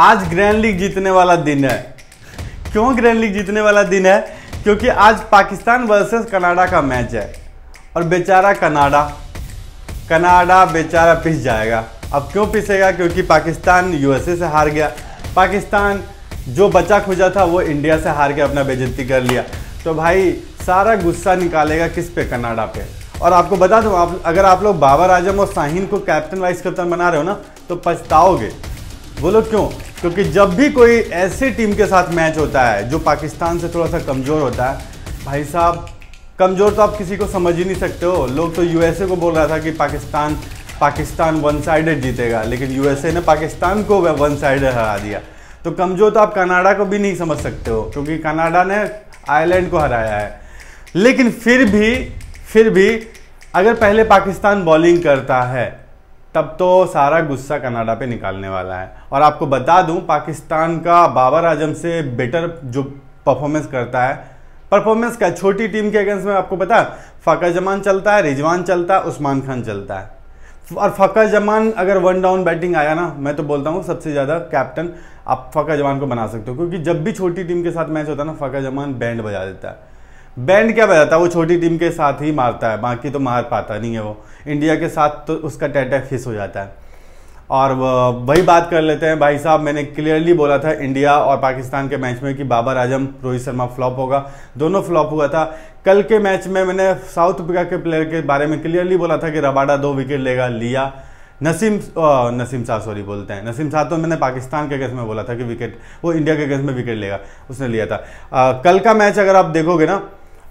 आज grand league जीतने वाला दिन है क्यों ग्रैंड लीग जीतने वाला दिन है क्योंकि आज पाकिस्तान वर्सेस कनाडा का मैच है और बेचारा कनाडा कनाडा बेचारा पिस जाएगा अब क्यों पिसेगा क्योंकि पाकिस्तान यूएसए से हार गया पाकिस्तान जो बचा खुजा था वो इंडिया से हार के अपना बेजती कर लिया तो भाई सारा गुस्सा निकालेगा किस पे कनाडा पे और आपको बता दूं आप अगर आप लोग बाबर आजम और शाहीन को कैप्टन वाइस कैप्टन बना रहे हो ना तो पछताओगे बोलो क्यों क्योंकि जब भी कोई ऐसी टीम के साथ मैच होता है जो पाकिस्तान से थोड़ा सा कमज़ोर होता है भाई साहब कमज़ोर तो आप किसी को समझ ही नहीं सकते हो लोग तो यूएसए को बोल रहा था कि पाकिस्तान पाकिस्तान वन साइडेड जीतेगा लेकिन यूएसए ने पाकिस्तान को वन साइडेड हरा दिया तो कमज़ोर तो आप कनाडा को भी नहीं समझ सकते हो क्योंकि कनाडा ने आयरलैंड को हराया है लेकिन फिर भी फिर भी अगर पहले पाकिस्तान बॉलिंग करता है तब तो सारा गुस्सा कनाडा पे निकालने वाला है और आपको बता दूं पाकिस्तान का बाबर आजम से बेटर जो परफॉर्मेंस करता है परफॉर्मेंस का छोटी टीम के अगेंस्ट में आपको पता फ़कर जमान चलता है रिजवान चलता है उस्मान खान चलता है और फ़कर जमान अगर वन डाउन बैटिंग आया ना मैं तो बोलता हूँ सबसे ज़्यादा कैप्टन आप फ़कर जमान को बना सकते हो क्योंकि जब भी छोटी टीम के साथ मैच होता है ना फ़कर जमान बैंड बजा देता है बैंड क्या बजाता है वो छोटी टीम के साथ ही मारता है बाकी तो मार पाता नहीं है वो इंडिया के साथ तो उसका टैटा फिस हो जाता है और वही बात कर लेते हैं भाई साहब मैंने क्लियरली बोला था इंडिया और पाकिस्तान के मैच में कि बाबर आजम रोहित शर्मा फ्लॉप होगा दोनों फ्लॉप हुआ था कल के मैच में मैंने साउथ अफ्रीका के प्लेयर के बारे में क्लियरली बोला था कि रबाडा दो विकेट लेगा लिया नसीम नसीम शाह सॉरी बोलते हैं नसीम शाह तो मैंने पाकिस्तान के अगेंस्ट में बोला था कि विकेट वो इंडिया के अगेंस्ट में विकेट लेगा उसने लिया था आ, कल का मैच अगर आप देखोगे ना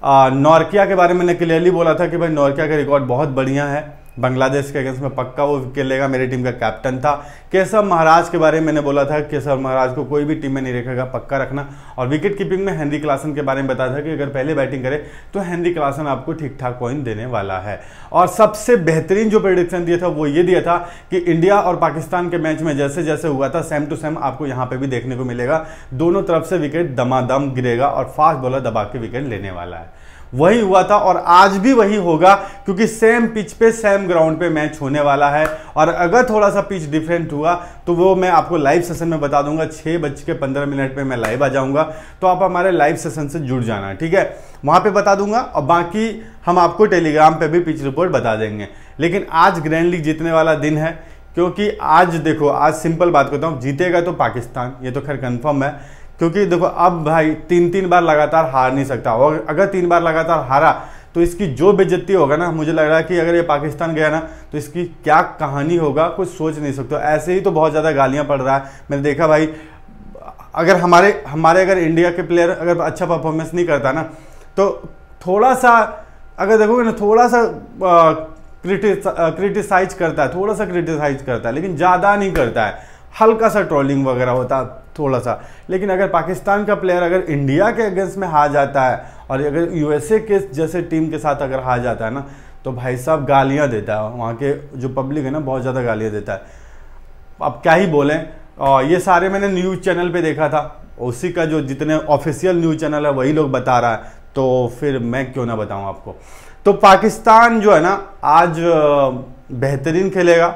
नॉर्किया के बारे में मैंने क्लियरली बोला था कि भाई नॉर्किया का रिकॉर्ड बहुत बढ़िया है बांग्लादेश के अगेंस्ट में पक्का वो लेगा मेरी टीम का कैप्टन था केशव महाराज के बारे में मैंने बोला था केशव महाराज को कोई भी टीम में नहीं रखेगा पक्का रखना और विकेट कीपिंग में हेनरी क्लासन के बारे में बताया था कि अगर पहले बैटिंग करे तो हेनरी क्लासन आपको ठीक ठाक पॉइंट देने वाला है और सबसे बेहतरीन जो प्रडिक्शन दिया था वो ये दिया था कि इंडिया और पाकिस्तान के मैच में जैसे जैसे हुआ था सेम टू सेम आपको यहाँ पर भी देखने को मिलेगा दोनों तरफ से विकेट दमादम गिरेगा और फास्ट बॉलर दबा के विकेट लेने वाला है वही हुआ था और आज भी वही होगा क्योंकि सेम पिच पे सेम ग्राउंड पे मैच होने वाला है और अगर थोड़ा सा पिच डिफरेंट हुआ तो वो मैं आपको लाइव सेशन में बता दूंगा छः बज के पंद्रह मिनट पे मैं लाइव आ जाऊँगा तो आप हमारे लाइव सेशन से जुड़ जाना ठीक है वहाँ पर बता दूंगा और बाकी हम आपको टेलीग्राम पर भी पिच रिपोर्ट बता देंगे लेकिन आज ग्रैंड लीग जीतने वाला दिन है क्योंकि आज देखो आज सिंपल बात करता हूँ जीतेगा तो पाकिस्तान ये तो खैर कन्फर्म है क्योंकि देखो अब भाई तीन तीन बार लगातार हार नहीं सकता और अगर तीन बार लगातार हारा तो इसकी जो बेजती होगा ना मुझे लग रहा है कि अगर ये पाकिस्तान गया ना तो इसकी क्या कहानी होगा कुछ सोच नहीं सकते ऐसे ही तो बहुत ज़्यादा गालियाँ पड़ रहा है मैंने देखा भाई अगर हमारे हमारे अगर इंडिया के प्लेयर अगर अच्छा परफॉर्मेंस नहीं करता ना तो थोड़ा सा अगर देखोगे ना थोड़ा सा क्रिटिसाइज करता है थोड़ा सा क्रिटिसाइज करता है लेकिन ज़्यादा नहीं करता है हल्का सा ट्रोलिंग वगैरह होता है थोड़ा सा लेकिन अगर पाकिस्तान का प्लेयर अगर इंडिया के अगेंस्ट में हार जाता है और अगर यूएसए के जैसे टीम के साथ अगर हार जाता है ना तो भाई साहब गालियाँ देता है वहाँ के जो पब्लिक है ना बहुत ज़्यादा गालियाँ देता है अब क्या ही बोलें और ये सारे मैंने न्यूज़ चैनल पे देखा था उसी का जो जितने ऑफिशियल न्यूज़ चैनल है वही लोग बता रहा है तो फिर मैं क्यों ना बताऊँ आपको तो पाकिस्तान जो है ना आज बेहतरीन खेलेगा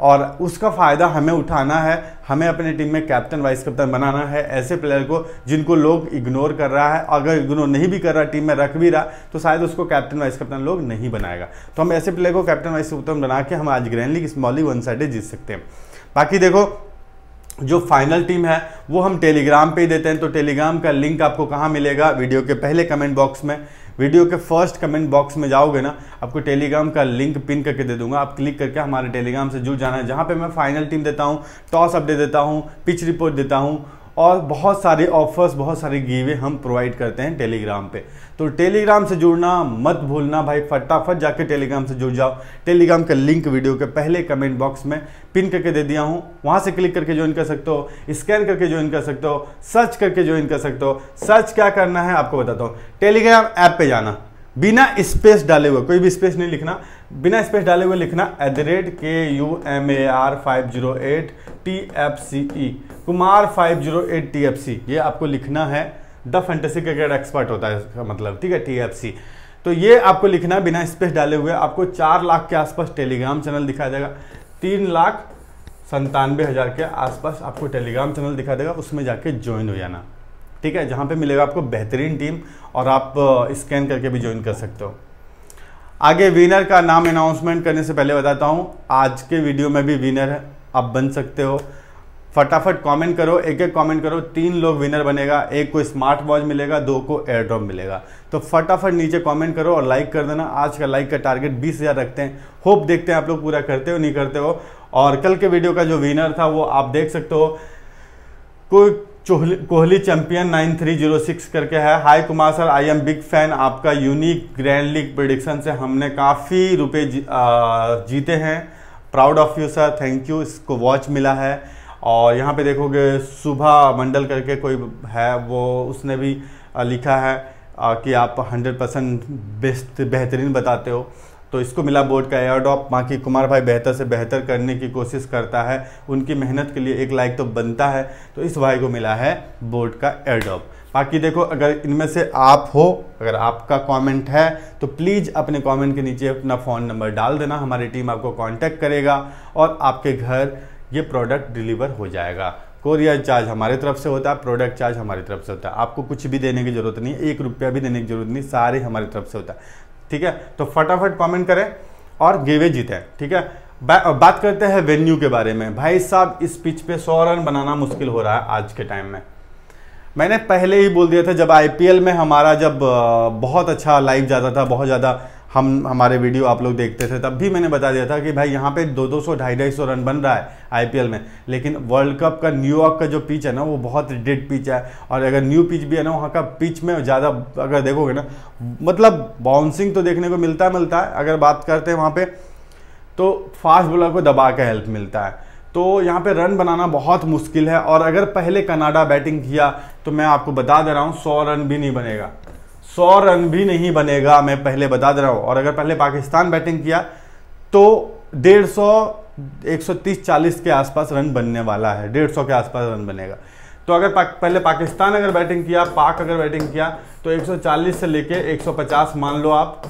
और उसका फ़ायदा हमें उठाना है हमें अपने टीम में कैप्टन वाइस कप्तान बनाना है ऐसे प्लेयर को जिनको लोग इग्नोर कर रहा है अगर इग्नोर नहीं भी कर रहा टीम में रख भी रहा तो शायद उसको कैप्टन वाइस कप्तान लोग नहीं बनाएगा तो हम ऐसे प्लेयर को कैप्टन वाइस कप्तान बना के हम आज grand league small one side जीत सकते हैं बाकी देखो जो फाइनल टीम है वो हम टेलीग्राम पे ही देते हैं तो टेलीग्राम का लिंक आपको कहाँ मिलेगा वीडियो के पहले कमेंट बॉक्स में वीडियो के फर्स्ट कमेंट बॉक्स में जाओगे ना आपको टेलीग्राम का लिंक पिन करके दे दूंगा आप क्लिक करके हमारे टेलीग्राम से जुड़ जाना है जहाँ पर मैं फाइनल टीम देता हूँ टॉस अपडेट देता हूँ पिच रिपोर्ट देता हूँ और बहुत सारे ऑफर्स बहुत सारे गीवे हम प्रोवाइड करते हैं टेलीग्राम पे तो टेलीग्राम से जुड़ना मत भूलना भाई फटाफट जाके टेलीग्राम से जुड़ जाओ टेलीग्राम का लिंक वीडियो के पहले कमेंट बॉक्स में पिन करके दे दिया हूँ वहाँ से क्लिक करके ज्वाइन कर सकते हो स्कैन करके ज्वाइन कर सकते हो सर्च करके ज्वाइन कर सकते हो सर्च क्या करना है आपको बताता हूँ टेलीग्राम ऐप पर जाना बिना स्पेस डाले हुए कोई भी स्पेस नहीं लिखना बिना स्पेस डाले हुए लिखना at the rate K U M A R five zero at T F C E Kumar 508 T F C ये आपको लिखना है द फेंटेसी क्रिकेट एक्सपर्ट होता है इसका मतलब ठीक है टी एफ सी तो ये आपको लिखना है बिना स्पेस डाले हुए आपको चार लाख के आसपास टेलीग्राम चैनल दिखा देगा तीन लाख संतानवे हज़ार के आसपास आपको टेलीग्राम चैनल दिखा देगा उसमें जाके ज्वाइन हो जाना ठीक है जहाँ पे मिलेगा आपको बेहतरीन टीम और आप स्कैन करके भी ज्वाइन कर सकते हो आगे विनर का नाम अनाउंसमेंट करने से पहले बताता हूँ आज के वीडियो में भी विनर है आप बन सकते हो फटाफट कमेंट करो एक एक कमेंट करो तीन लोग विनर बनेगा एक को स्मार्ट वॉच मिलेगा दो को एयर ड्रॉप मिलेगा तो फटाफट नीचे कमेंट करो और लाइक कर देना आज का लाइक का टारगेट बीस हज़ार रखते हैं होप देखते हैं आप लोग पूरा करते हो नहीं करते हो और कल के वीडियो का जो विनर था वो आप देख सकते हो कोई कोहली चैंपियन 9306 करके है hi Kumar sir I am big fan आपका यूनिक ग्रैंड लीग प्रोडिक्शन से हमने काफ़ी रुपए जी, जीते हैं proud of you sir thank you इसको वॉच मिला है और यहाँ पे देखोगे सुबह मंडल करके कोई है वो उसने भी लिखा है कि आप 100 परसेंट बेस्ट बेहतरीन बताते हो तो इसको मिला बोर्ड का एयर ड्रॉप बाकी कुमार भाई बेहतर से बेहतर करने की कोशिश करता है उनकी मेहनत के लिए एक लाइक तो बनता है तो इस भाई को मिला है बोर्ड का एयर ड्रॉप बाकी देखो अगर इनमें से आप हो अगर आपका कमेंट है तो प्लीज़ अपने कमेंट के नीचे अपना फ़ोन नंबर डाल देना हमारी टीम आपको कांटेक्ट करेगा और आपके घर ये प्रोडक्ट डिलीवर हो जाएगा कोरियर चार्ज हमारे तरफ से होता है प्रोडक्ट चार्ज हमारी तरफ से होता है आपको कुछ भी देने की ज़रूरत नहीं एक रुपया भी देने की ज़रूरत नहीं सारे हमारी तरफ से होता है ठीक है तो फटाफट कॉमेंट करें और गेवे जीतें ठीक है बा, बात करते हैं वेन्यू के बारे में भाई साहब इस पिच पे सौ रन बनाना मुश्किल हो रहा है आज के टाइम में मैंने पहले ही बोल दिया था जब आई में हमारा जब बहुत अच्छा लाइव जाता था बहुत ज़्यादा हम हमारे वीडियो आप लोग देखते थे तब भी मैंने बता दिया था कि भाई यहाँ पे दो दो सौ ढाई ढाई सौ रन बन रहा है आईपीएल में लेकिन वर्ल्ड कप का न्यूयॉर्क का जो पिच है ना वो बहुत डेड पिच है और अगर न्यू पिच भी है ना वहाँ का पिच में ज़्यादा अगर देखोगे ना मतलब बाउंसिंग तो देखने को मिलता मिलता है अगर बात करते हैं वहाँ पर तो फास्ट बॉलर को दबा के हेल्प मिलता है तो यहाँ पे रन बनाना बहुत मुश्किल है और अगर पहले कनाडा बैटिंग किया तो मैं आपको बता दे रहा हूँ सौ रन भी नहीं बनेगा सौ रन भी नहीं बनेगा मैं पहले बता दे रहा हूँ और अगर पहले पाकिस्तान बैटिंग किया तो डेढ़ सौ एक सौ तीस चालीस के आसपास रन बनने वाला है डेढ़ सौ के आसपास रन बनेगा तो अगर पाक, पहले पाकिस्तान अगर बैटिंग किया पाक अगर बैटिंग किया तो 140 से लेके 150 मान लो आप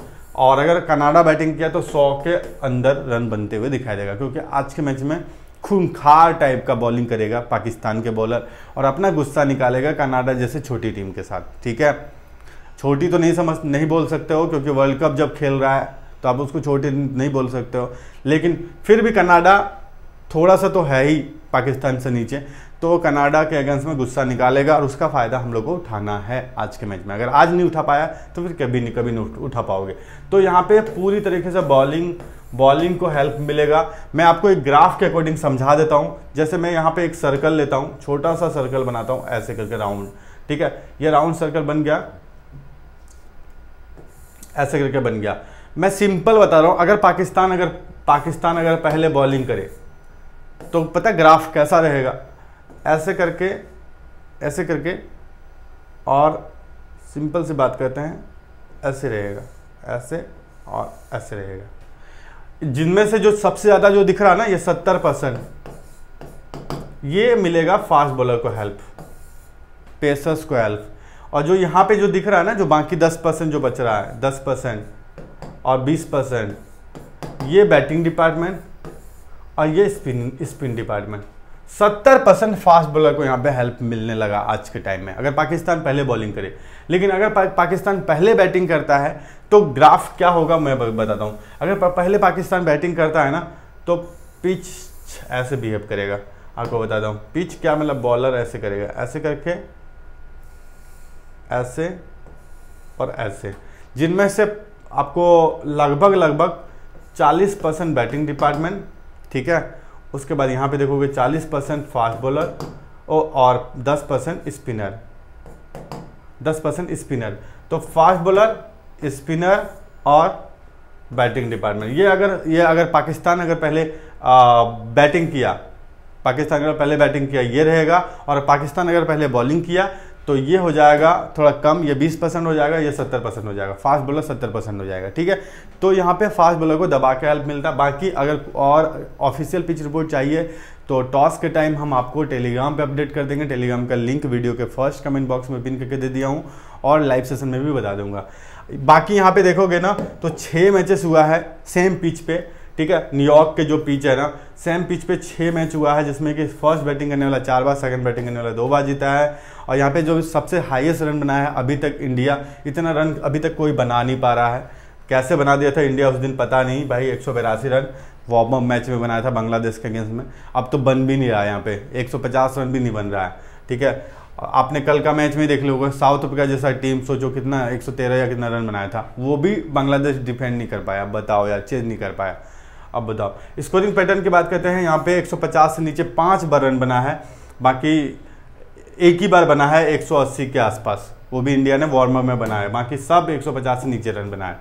और अगर कनाडा बैटिंग किया तो 100 के अंदर रन बनते हुए दिखाई देगा क्योंकि आज के मैच में खूंखार टाइप का बॉलिंग करेगा पाकिस्तान के बॉलर और अपना गुस्सा निकालेगा कनाडा जैसे छोटी टीम के साथ ठीक है छोटी तो नहीं समझ नहीं बोल सकते हो क्योंकि वर्ल्ड कप जब खेल रहा है तो आप उसको छोटी नहीं बोल सकते हो लेकिन फिर भी कनाडा थोड़ा सा तो है ही पाकिस्तान से नीचे तो वो कनाडा के अगेंस्ट में गुस्सा निकालेगा और उसका फ़ायदा हम लोग को उठाना है आज के मैच में अगर आज नहीं उठा पाया तो फिर कभी नहीं कभी नहीं उठा पाओगे तो यहाँ पे पूरी तरीके से बॉलिंग बॉलिंग को हेल्प मिलेगा मैं आपको एक ग्राफ के अकॉर्डिंग समझा देता हूँ जैसे मैं यहाँ पे एक सर्कल लेता हूँ छोटा सा सर्कल बनाता हूँ ऐसे करके राउंड ठीक है ये राउंड सर्कल बन गया ऐसे करके बन गया मैं सिंपल बता रहा हूँ अगर पाकिस्तान अगर पाकिस्तान अगर पहले बॉलिंग करे तो पता ग्राफ कैसा रहेगा ऐसे करके ऐसे करके और सिंपल से बात करते हैं ऐसे रहेगा ऐसे और ऐसे रहेगा जिनमें से जो सबसे ज़्यादा जो दिख रहा है ना ये सत्तर परसेंट ये मिलेगा फास्ट बॉलर को हेल्प पेसर्स को हेल्प और जो यहाँ पे जो दिख रहा है ना जो बाकी दस परसेंट जो बच रहा है दस परसेंट और बीस परसेंट ये बैटिंग डिपार्टमेंट और ये स्पिन स्पिन डिपार्टमेंट सत्तर परसेंट फास्ट बॉलर को यहाँ पे हेल्प मिलने लगा आज के टाइम में अगर पाकिस्तान पहले बॉलिंग करे लेकिन अगर पा, पाकिस्तान पहले बैटिंग करता है तो ग्राफ क्या होगा मैं बताता हूँ अगर पहले पाकिस्तान बैटिंग करता है ना तो पिच ऐसे बिहेव करेगा आपको बताता हूँ पिच क्या मतलब बॉलर ऐसे करेगा ऐसे करके ऐसे और ऐसे जिनमें से आपको लगभग लगभग 40 परसेंट बैटिंग डिपार्टमेंट ठीक है उसके बाद यहाँ पे देखोगे 40 परसेंट फास्ट बॉलर और 10 परसेंट स्पिनर 10 परसेंट स्पिनर तो फास्ट बॉलर स्पिनर और बैटिंग डिपार्टमेंट ये अगर ये अगर पाकिस्तान अगर पहले आ, बैटिंग किया पाकिस्तान अगर पहले बैटिंग किया ये रहेगा और पाकिस्तान अगर पहले बॉलिंग किया तो ये हो जाएगा थोड़ा कम ये 20 परसेंट हो जाएगा ये 70 परसेंट हो जाएगा फास्ट बॉलर 70 परसेंट हो जाएगा ठीक है तो यहाँ पे फास्ट बॉलर को दबा के हेल्प मिलता है बाकी अगर और ऑफिशियल पिच रिपोर्ट चाहिए तो टॉस के टाइम हम आपको टेलीग्राम पे अपडेट कर देंगे टेलीग्राम का लिंक वीडियो के फर्स्ट कमेंट बॉक्स में पिन करके दे दिया हूँ और लाइव सेशन में भी बता दूंगा बाकी यहाँ पे देखोगे ना तो छः मैचेस हुआ है सेम पिच पे ठीक है न्यूयॉर्क के जो पिच है ना सेम पिच पे छः मैच हुआ है जिसमें कि फर्स्ट बैटिंग करने वाला चार बार सेकंड बैटिंग करने वाला दो बार जीता है और यहाँ पे जो सबसे हाईएस्ट रन बनाया है अभी तक इंडिया इतना रन अभी तक कोई बना नहीं पा रहा है कैसे बना दिया था इंडिया उस दिन पता नहीं भाई एक रन वार्म अप मैच में बनाया था बांग्लादेश के अगेंस्ट में अब तो बन भी नहीं रहा है यहाँ पे एक रन भी नहीं बन रहा है ठीक है आपने कल का मैच में देख लोगे साउथ अफ्रीका जैसा टीम सोचो कितना 113 या कितना रन बनाया था वो भी बांग्लादेश डिफेंड नहीं कर पाया बताओ यार चेंज नहीं कर पाया अब बताओ स्कोरिंग पैटर्न की बात करते हैं यहाँ पे 150 से नीचे पांच बार रन बना है बाकी एक ही बार बना है 180 के आसपास वो भी इंडिया ने वार्म में बना है बाकी सब 150 से नीचे रन बनाए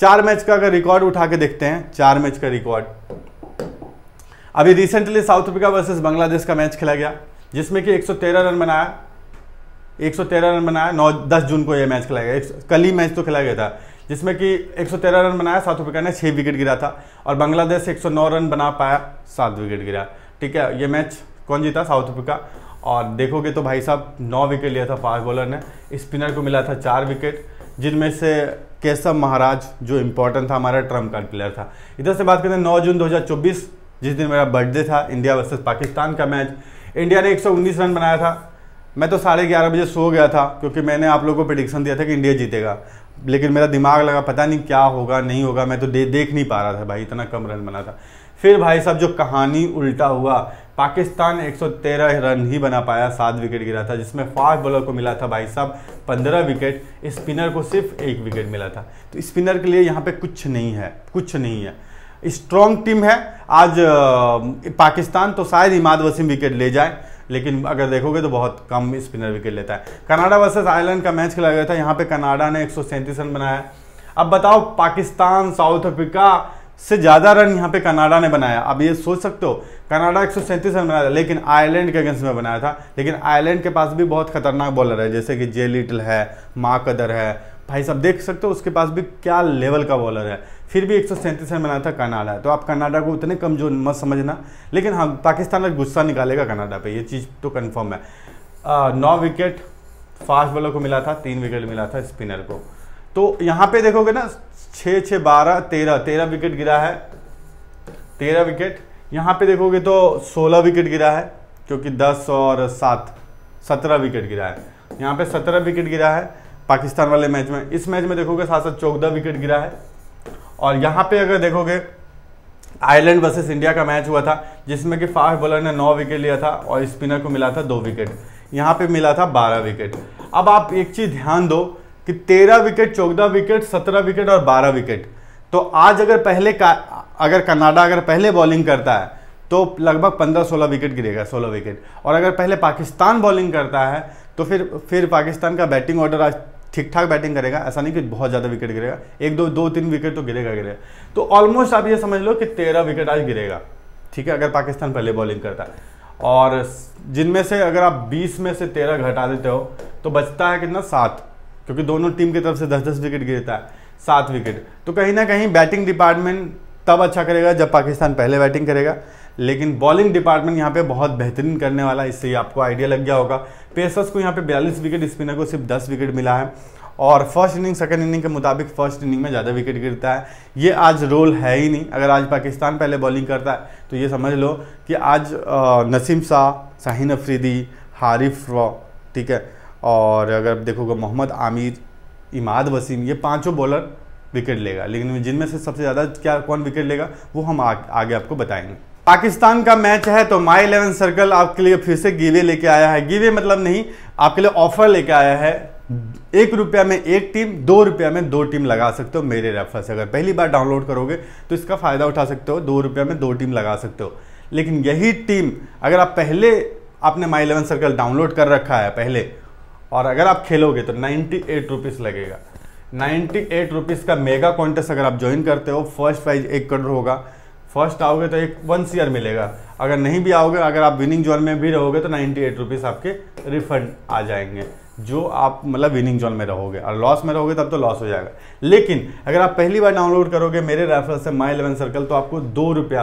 चार मैच का अगर रिकॉर्ड उठा के देखते हैं चार मैच का रिकॉर्ड अभी recently South Africa versus Bangladesh का मैच खेला गया जिसमें कि एक रन बनाया 113 रन बनाया 9 10 जून को यह मैच खेला गया कल ही मैच तो खेला गया था जिसमें कि 113 रन बनाया साउथ अफ्रीका ने छः विकेट गिरा था और बांग्लादेश 109 रन बना पाया सात विकेट गिरा ठीक है ये मैच कौन जीता साउथ अफ्रीका और देखोगे तो भाई साहब नौ विकेट लिया था फास्ट बॉलर ने स्पिनर को मिला था चार विकेट जिनमें से केशव महाराज जो इम्पोर्टेंट था हमारा ट्रम्प कार्ड प्लेयर था इधर से बात करते हैं 9 जून 2024 जिस दिन मेरा बर्थडे था इंडिया वर्सेस पाकिस्तान का मैच इंडिया ने 119 रन बनाया था मैं तो साढ़े ग्यारह बजे सो गया था क्योंकि मैंने आप लोगों को प्रडिक्शन दिया था कि इंडिया जीतेगा लेकिन मेरा दिमाग लगा पता नहीं क्या होगा नहीं होगा मैं तो दे, देख नहीं पा रहा था भाई इतना कम रन बना था फिर भाई साहब जो कहानी उल्टा हुआ पाकिस्तान 113 रन ही बना पाया सात विकेट गिरा था जिसमें फास्ट बॉलर को मिला था भाई साहब 15 विकेट स्पिनर को सिर्फ एक विकेट मिला था तो स्पिनर के लिए यहाँ पे कुछ नहीं है कुछ नहीं है स्ट्रॉन्ग टीम है आज पाकिस्तान तो शायद इमाद वसीम विकेट ले जाए लेकिन अगर देखोगे तो बहुत कम स्पिनर विकेट लेता है कनाडा वर्सेस आयरलैंड का मैच खेला गया था यहाँ पे कनाडा ने एक रन बनाया अब बताओ पाकिस्तान साउथ अफ्रीका से ज़्यादा रन यहाँ पे कनाडा ने बनाया अब ये सोच सकते हो कनाडा एक रन बनाया था लेकिन आयरलैंड के अगेंस्ट में बनाया था लेकिन आयरलैंड के पास भी बहुत खतरनाक बॉलर है जैसे कि जे लिटल है माकदर है भाई साहब देख सकते हो उसके पास भी क्या लेवल का बॉलर है फिर भी एक रन बना था कनाडा तो आप कनाडा को उतने कमजोर मत समझना लेकिन हाँ पाकिस्तान का गुस्सा निकालेगा कनाडा पे ये चीज़ तो कन्फर्म है आ, नौ विकेट फास्ट बॉलर को मिला था तीन विकेट मिला था स्पिनर को तो यहाँ पे देखोगे ना छः छः बारह तेरह तेरह विकेट गिरा है तेरह विकेट यहाँ पे देखोगे तो सोलह विकेट गिरा है क्योंकि दस और सात सत्रह विकेट गिरा है यहाँ पे सत्रह विकेट गिरा है पाकिस्तान वाले मैच में इस मैच में देखोगे साथ साथ चौदह विकेट गिरा है और यहाँ पे अगर देखोगे आयरलैंड वर्सेस इंडिया का मैच हुआ था जिसमें कि फास्ट बॉलर ने नौ विकेट लिया था और स्पिनर को मिला था दो विकेट यहाँ पे मिला था बारह विकेट अब आप एक चीज़ ध्यान दो कि तेरह विकेट चौदह विकेट सत्रह विकेट और बारह विकेट तो आज अगर पहले का अगर कनाडा अगर पहले बॉलिंग करता है तो लगभग पंद्रह सोलह विकेट गिरेगा सोलह विकेट और अगर पहले पाकिस्तान बॉलिंग करता है तो फिर फिर पाकिस्तान का बैटिंग ऑर्डर आज ठीक ठाक बैटिंग करेगा ऐसा नहीं कि बहुत ज़्यादा विकेट गिरेगा एक दो दो तीन विकेट तो गिरेगा गिरेगा तो ऑलमोस्ट आप ये समझ लो कि तेरह विकेट आज गिरेगा ठीक है अगर पाकिस्तान पहले बॉलिंग करता है और जिनमें से अगर आप बीस में से तेरह घटा देते हो तो बचता है कितना सात क्योंकि दोनों टीम की तरफ से दस दस विकेट गिरता है सात विकेट तो कहीं ना कहीं बैटिंग डिपार्टमेंट तब अच्छा करेगा जब पाकिस्तान पहले बैटिंग करेगा लेकिन बॉलिंग डिपार्टमेंट यहाँ पे बहुत बेहतरीन करने वाला है इससे आपको आइडिया लग गया होगा पेसर्स को यहाँ पे बयालीस विकेट स्पिनर को सिर्फ दस विकेट मिला है और फर्स्ट इनिंग सेकंड इनिंग के मुताबिक फर्स्ट इनिंग में ज़्यादा विकेट गिरता है ये आज रोल है ही नहीं अगर आज पाकिस्तान पहले बॉलिंग करता है तो ये समझ लो कि आज नसीम शाह शाहीन अफरीदी हारिफ रॉ ठीक है और अगर देखोगे मोहम्मद आमिर इमाद वसीम ये पांचों बॉलर विकेट लेगा लेकिन जिनमें से सबसे ज़्यादा क्या कौन विकेट लेगा वो हम आ, आगे आपको बताएंगे पाकिस्तान का मैच है तो माई इलेवन सर्कल आपके लिए फिर से गिवे लेके आया है गिवे मतलब नहीं आपके लिए ऑफर लेके आया है एक रुपया में एक टीम दो रुपया में दो टीम लगा सकते हो मेरे रेफर से अगर पहली बार डाउनलोड करोगे तो इसका फ़ायदा उठा सकते हो दो रुपया में दो टीम लगा सकते हो लेकिन यही टीम अगर आप पहले आपने माई इलेवन सर्कल डाउनलोड कर रखा है पहले और अगर आप खेलोगे तो नाइन्टी एट रुपीज़ लगेगा नाइन्टी एट रुपीज़ का मेगा कॉन्टेस्ट अगर आप ज्वाइन करते हो फर्स्ट प्राइज एक करोड़ होगा फर्स्ट आओगे तो एक वन सीयर मिलेगा अगर नहीं भी आओगे अगर आप विनिंग जोन में भी रहोगे तो नाइन्टी एट रुपीज़ आपके रिफंड आ जाएंगे जो आप मतलब विनिंग जोन में रहोगे और लॉस में रहोगे तब तो लॉस हो जाएगा लेकिन अगर आप पहली बार डाउनलोड करोगे मेरे रेफरल से माई इलेवन सर्कल तो आपको दो रुपया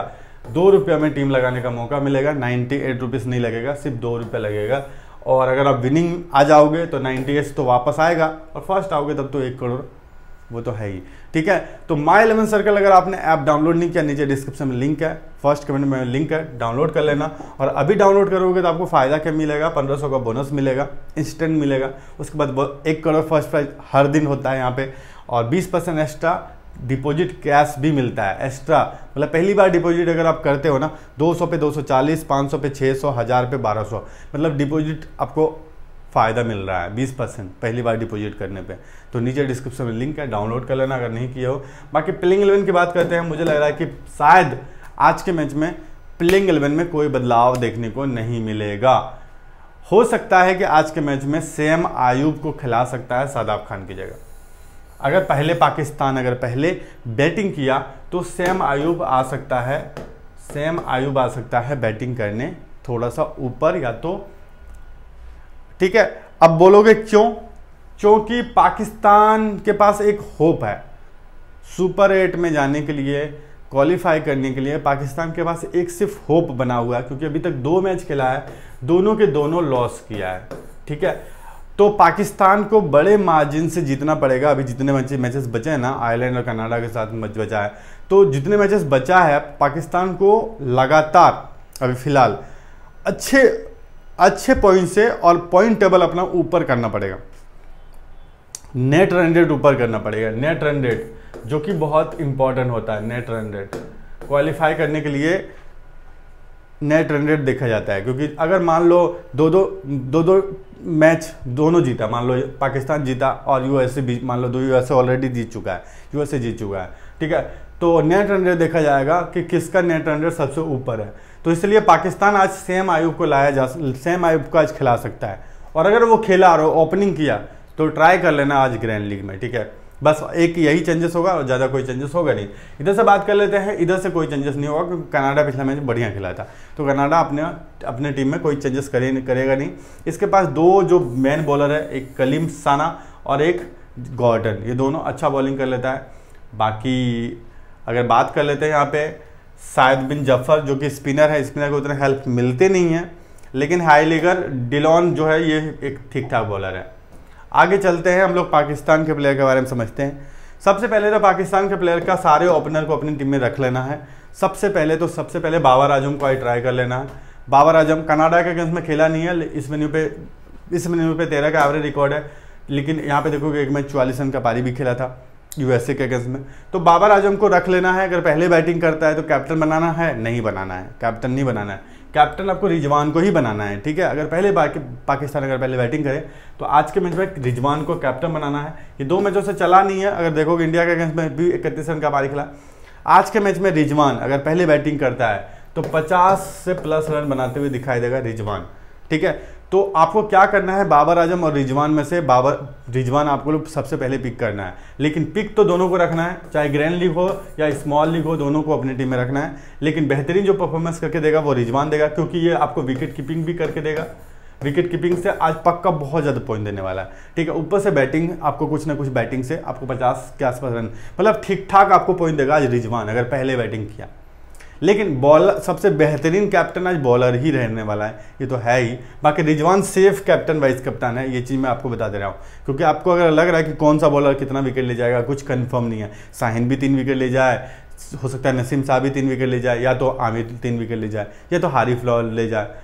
दो रुपया में टीम लगाने का मौका मिलेगा नाइन्टी एट रुपीज़ नहीं लगेगा सिर्फ दो रुपया लगेगा और अगर आप विनिंग आ जाओगे तो नाइन्टी एट तो वापस आएगा और फर्स्ट आओगे तब तो एक करोड़ वो तो है ही ठीक है तो माई इलेवन सर्कल अगर आपने ऐप डाउनलोड नहीं किया नीचे डिस्क्रिप्शन में लिंक है फर्स्ट कमेंट में लिंक है डाउनलोड कर लेना और अभी डाउनलोड करोगे तो आपको फ़ायदा क्या मिलेगा पंद्रह सौ का बोनस मिलेगा इंस्टेंट मिलेगा उसके बाद एक करोड़ फर्स्ट प्राइज हर दिन होता है यहाँ पे और बीस परसेंट एक्स्ट्रा डिपॉजिट कैश भी मिलता है एक्स्ट्रा मतलब पहली बार डिपॉजिट अगर आप करते हो ना 200 पे 240, 500 पे 600, हजार पे 1200 मतलब डिपॉजिट आपको फ़ायदा मिल रहा है 20 परसेंट पहली बार डिपॉजिट करने पे तो नीचे डिस्क्रिप्शन में लिंक है डाउनलोड कर लेना अगर नहीं किया हो बाकी प्लेइंग एलेवन की बात करते हैं मुझे लग रहा है कि शायद आज के मैच में प्लेइंग एलेवन में कोई बदलाव देखने को नहीं मिलेगा हो सकता है कि आज के मैच में सेम आयुब को खिला सकता है शादाब खान की जगह अगर पहले पाकिस्तान अगर पहले बैटिंग किया तो सेम आयुब आ सकता है सेम आयुब आ सकता है बैटिंग करने थोड़ा सा ऊपर या तो ठीक है अब बोलोगे क्यों क्योंकि पाकिस्तान के पास एक होप है सुपर एट में जाने के लिए क्वालिफाई करने के लिए पाकिस्तान के पास एक सिर्फ होप बना हुआ है क्योंकि अभी तक दो मैच खेला है दोनों के दोनों लॉस किया है ठीक है तो पाकिस्तान को बड़े मार्जिन से जीतना पड़ेगा अभी जितने मैचेस बचे हैं ना आयरलैंड और कनाडा के साथ मैच बचा है तो जितने मैचेस बचा है पाकिस्तान को लगातार अभी फिलहाल अच्छे अच्छे पॉइंट से और पॉइंट टेबल अपना ऊपर करना पड़ेगा नेट रन रेट ऊपर करना पड़ेगा नेट रन रेट जो कि बहुत इंपॉर्टेंट होता है नेट रन रेट क्वालिफाई करने के लिए नेट रन रेट देखा जाता है क्योंकि अगर मान लो दो दो दो दो मैच दोनों जीता मान लो पाकिस्तान जीता और यूएसए भी मान लो दो यूएसए ऑलरेडी जीत चुका है यूएसए जीत चुका है ठीक है तो नेट रन रेट देखा जाएगा कि किसका नेट रन रेट सबसे ऊपर है तो इसलिए पाकिस्तान आज सेम आयुब को लाया जा सेम आयुब को आज खिला सकता है और अगर वो खेला और ओपनिंग किया तो ट्राई कर लेना आज ग्रैंड लीग में ठीक है बस एक यही चेंजेस होगा और ज़्यादा कोई चेंजेस होगा नहीं इधर से बात कर लेते हैं इधर से कोई चेंजेस नहीं होगा क्योंकि कनाडा पिछला मैच बढ़िया खेला था तो कनाडा अपने अपने टीम में कोई चेंजेस करे करेगा नहीं इसके पास दो जो मेन बॉलर है एक कलीम साना और एक गॉर्डन ये दोनों अच्छा बॉलिंग कर लेता है बाकी अगर बात कर लेते हैं यहाँ पे सायद बिन जफर जो कि स्पिनर है स्पिनर को उतना हेल्प मिलते नहीं हैं लेकिन हाई लीगर डिलॉन जो है ये एक ठीक ठाक बॉलर है आगे चलते हैं हम लोग पाकिस्तान के प्लेयर के बारे में समझते हैं सबसे पहले तो पाकिस्तान के प्लेयर का सारे ओपनर को अपनी टीम में रख लेना है सबसे पहले तो सबसे पहले बाबर आजम को आई ट्राई कर लेना है बाबर आजम कनाडा के अगेंस्ट में खेला नहीं है इस मेन्यू पे इस मेन्यू पे तेरह का एवरेज रिकॉर्ड है लेकिन यहाँ पे देखो कि एक मैच चवालीस रन का पारी भी खेला था यूएसए के अगेंस्ट में तो बाबर आजम को रख लेना है अगर पहले बैटिंग करता है तो कैप्टन बनाना है नहीं बनाना है कैप्टन नहीं बनाना है कैप्टन आपको रिजवान को ही बनाना है ठीक है अगर पहले पाकिस्तान अगर पहले बैटिंग करे तो आज के मैच में रिजवान को कैप्टन बनाना है ये दो मैचों से चला नहीं है अगर देखोगे इंडिया के अगेंस्ट में भी इकतीस रन का पारी खिला आज के मैच में रिजवान अगर पहले बैटिंग करता है तो पचास से प्लस रन बनाते हुए दिखाई देगा रिजवान ठीक है तो आपको क्या करना है बाबर आजम और रिजवान में से बाबर रिजवान आपको लोग सबसे पहले पिक करना है लेकिन पिक तो दोनों को रखना है चाहे ग्रैंड लीग हो या स्मॉल लीग हो दोनों को अपनी टीम में रखना है लेकिन बेहतरीन जो परफॉर्मेंस करके देगा वो रिजवान देगा क्योंकि ये आपको विकेट कीपिंग भी करके देगा विकेट कीपिंग से आज पक्का बहुत ज़्यादा पॉइंट देने वाला है ठीक है ऊपर से बैटिंग आपको कुछ ना कुछ बैटिंग से आपको पचास के आसपास रन मतलब ठीक ठाक आपको पॉइंट देगा आज रिजवान अगर पहले बैटिंग किया लेकिन बॉलर सबसे बेहतरीन कैप्टन आज बॉलर ही रहने वाला है ये तो है ही बाकी रिजवान सेफ कैप्टन वाइस कप्तान है ये चीज़ मैं आपको बता दे रहा हूँ क्योंकि आपको अगर लग रहा है कि कौन सा बॉलर कितना विकेट ले जाएगा कुछ कन्फर्म नहीं है साहिन भी तीन विकेट ले जाए हो सकता है नसीम साहब भी तीन विकेट ले जाए या तो आमिर तीन विकेट ले जाए या तो हारिफ लॉल ले जाए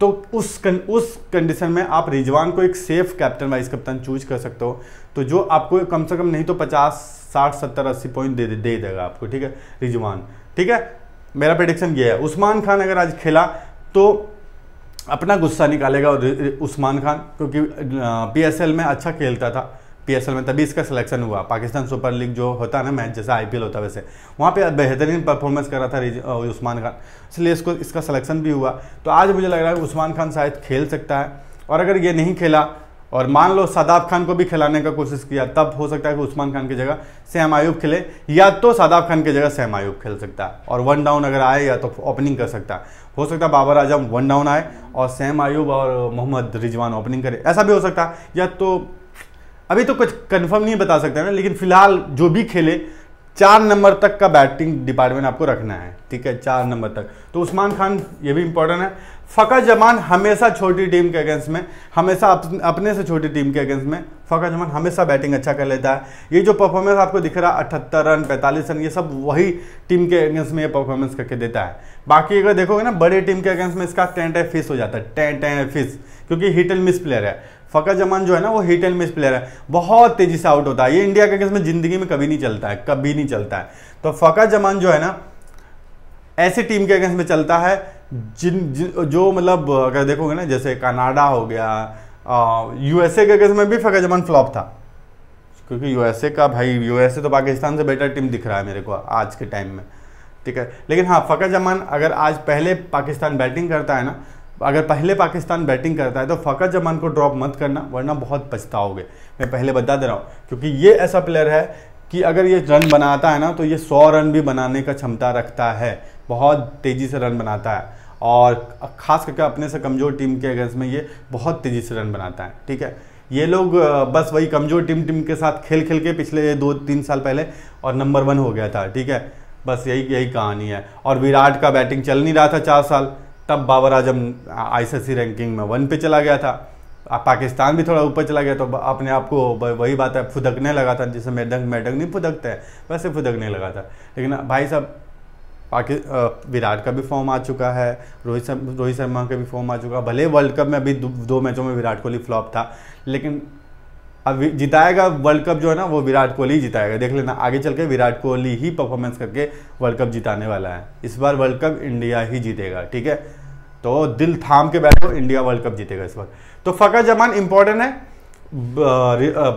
तो उस कन, उस कंडीशन में आप रिजवान को एक सेफ कैप्टन वाइस कप्तान चूज कर सकते हो तो जो आपको कम से कम नहीं तो पचास साठ सत्तर अस्सी पॉइंट दे दे देगा आपको ठीक है रिजवान ठीक है मेरा प्रडिक्शन ये है उस्मान खान अगर आज खेला तो अपना गुस्सा निकालेगा उस्मान खान क्योंकि पीएसएल में अच्छा खेलता था पीएसएल में तभी इसका सिलेक्शन हुआ पाकिस्तान सुपर लीग जो होता है ना मैच जैसा आईपीएल होता है वैसे वहाँ पे बेहतरीन परफॉर्मेंस कर रहा था उस्मान खान इसलिए इसको इसका सिलेक्शन भी हुआ तो आज मुझे लग रहा है उस्मान खान शायद खेल सकता है और अगर ये नहीं खेला और मान लो सादाब खान को भी खिलाने का कोशिश किया तब हो सकता है कि उस्मान खान की जगह सैम आयूब खेले या तो सादाब खान की जगह सैम आयूब खेल सकता है और वन डाउन अगर आए या तो ओपनिंग कर सकता है हो सकता है बाबर आजम वन डाउन आए और सैम आयूब और मोहम्मद रिजवान ओपनिंग करे ऐसा भी हो सकता है या तो अभी तो कुछ कन्फर्म नहीं बता सकते ना लेकिन फिलहाल जो भी खेले चार नंबर तक का बैटिंग डिपार्टमेंट आपको रखना है ठीक है चार नंबर तक तो उस्मान खान ये भी इंपॉर्टेंट है फ़कर जमान हमेशा छोटी टीम के अगेंस्ट में हमेशा अपने से छोटी टीम के अगेंस्ट में फ़कर जमान हमेशा बैटिंग अच्छा कर लेता है ये जो परफॉर्मेंस आपको दिख रहा है अठहत्तर रन पैंतालीस रन ये सब वही टीम के अगेंस्ट में ये परफॉर्मेंस करके देता है बाकी अगर देखोगे ना बड़े टीम के अगेंस्ट में इसका टेन टें फिस हो जाता है टेन टें फिस क्योंकि हिट एंड मिस प्लेयर है फ़कर जमान जो है ना वो हिट एंड मिस प्लेयर है बहुत तेज़ी से आउट होता है ये इंडिया के अगेंस्ट में ज़िंदगी में कभी नहीं चलता है कभी नहीं चलता है तो फ़कर जमान जो है ना ऐसी टीम के अगेंस्ट में चलता है जिन, जिन जो मतलब अगर देखोगे ना जैसे कनाडा हो गया यूएसए के केस में भी फ़कर जमान फ्लॉप था क्योंकि यूएसए का भाई यूएसए तो पाकिस्तान से बेटर टीम दिख रहा है मेरे को आज के टाइम में ठीक है लेकिन हाँ फ़कर जमान अगर आज पहले पाकिस्तान बैटिंग करता है ना अगर पहले पाकिस्तान बैटिंग करता है तो फ़कर जमान को ड्रॉप मत करना वरना बहुत पछताओगे मैं पहले बता दे रहा हूँ क्योंकि ये ऐसा प्लेयर है कि अगर ये रन बनाता है ना तो ये सौ रन भी बनाने का क्षमता रखता है बहुत तेज़ी से रन बनाता है और ख़ास करके अपने से कमज़ोर टीम के अगेंस्ट में ये बहुत तेज़ी से रन बनाता है ठीक है ये लोग बस वही कमज़ोर टीम टीम के साथ खेल खेल के पिछले दो तीन साल पहले और नंबर वन हो गया था ठीक है बस यही यही कहानी है और विराट का बैटिंग चल नहीं रहा था चार साल तब बाबर आजम आईसीसी रैंकिंग में वन पे चला गया था पाकिस्तान भी थोड़ा ऊपर चला गया तो अपने आप को वही बात है फुदकने लगा था जैसे मेडंग मेडंग नहीं फुदकते हैं वैसे फुदकने लगा था लेकिन भाई साहब पाकि विराट का भी फॉर्म आ चुका है रोहित शर्मा रोहित शर्मा का भी फॉर्म आ चुका है भले वर्ल्ड कप में अभी दो, दो मैचों में विराट कोहली फ्लॉप था लेकिन अब जिताएगा वर्ल्ड कप जो है ना वो विराट कोहली ही जिताएगा देख लेना आगे चल के विराट कोहली ही परफॉर्मेंस करके वर्ल्ड कप जिताने वाला है इस बार वर्ल्ड कप इंडिया ही जीतेगा ठीक है तो दिल थाम के बैठो इंडिया वर्ल्ड कप जीतेगा इस बार तो फ़कर जमान इंपॉर्टेंट है